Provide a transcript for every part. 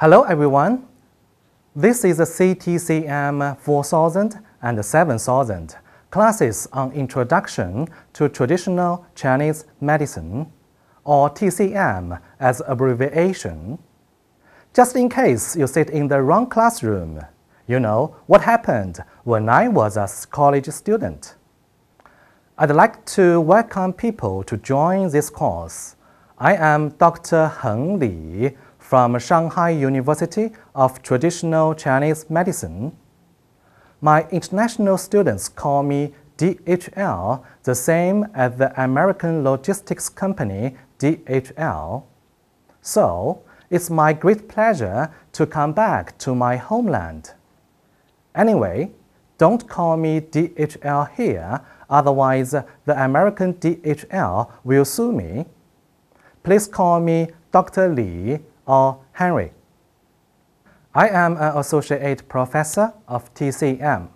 Hello everyone. This is the CTCM 4000 and 7000 classes on Introduction to Traditional Chinese Medicine, or TCM as abbreviation. Just in case you sit in the wrong classroom, you know what happened when I was a college student. I'd like to welcome people to join this course. I am Dr. Heng Li, from Shanghai University of Traditional Chinese Medicine. My international students call me DHL, the same as the American logistics company DHL. So, it's my great pleasure to come back to my homeland. Anyway, don't call me DHL here, otherwise the American DHL will sue me. Please call me Dr. Li or Henry. I am an associate professor of TCM.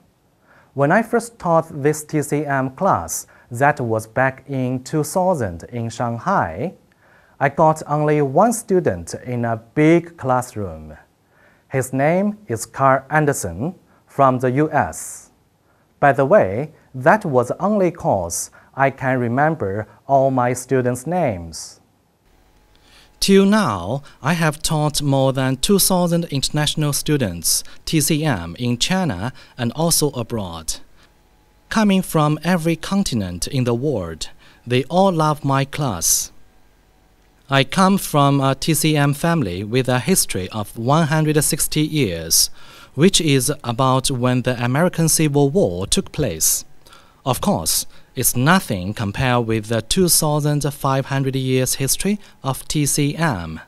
When I first taught this TCM class, that was back in 2000 in Shanghai, I got only one student in a big classroom. His name is Carl Anderson from the US. By the way, that was the only course I can remember all my students' names. Till now, I have taught more than 2,000 international students TCM in China and also abroad. Coming from every continent in the world, they all love my class. I come from a TCM family with a history of 160 years, which is about when the American Civil War took place. Of course, it's nothing compared with the 2,500 years history of TCM.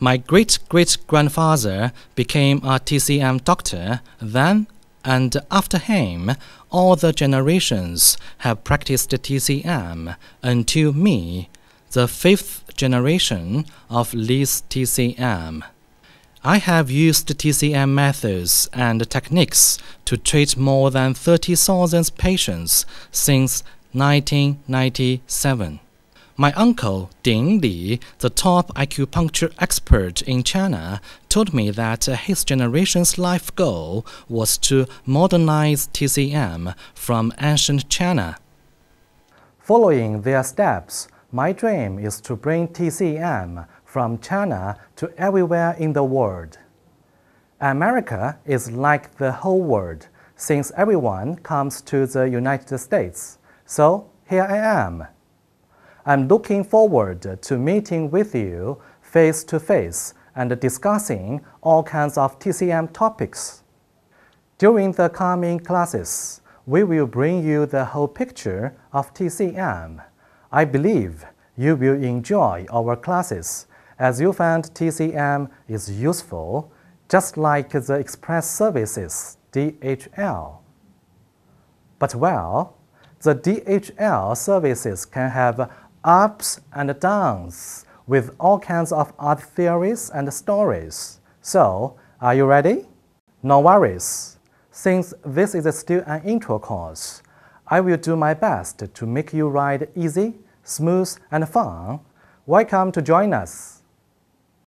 My great-great-grandfather became a TCM doctor, then and after him, all the generations have practiced TCM until me, the fifth generation of Lee's TCM. I have used TCM methods and techniques to treat more than 30,000 patients since 1997. My uncle, Ding Li, the top acupuncture expert in China, told me that his generation's life goal was to modernize TCM from ancient China. Following their steps, my dream is to bring TCM from China to everywhere in the world. America is like the whole world, since everyone comes to the United States. So here I am. I'm looking forward to meeting with you face to face and discussing all kinds of TCM topics. During the coming classes, we will bring you the whole picture of TCM. I believe you will enjoy our classes as you found, TCM is useful, just like the express services, DHL. But well, the DHL services can have ups and downs with all kinds of art theories and stories. So, are you ready? No worries. Since this is still an intro course, I will do my best to make you ride easy, smooth, and fun. Welcome to join us.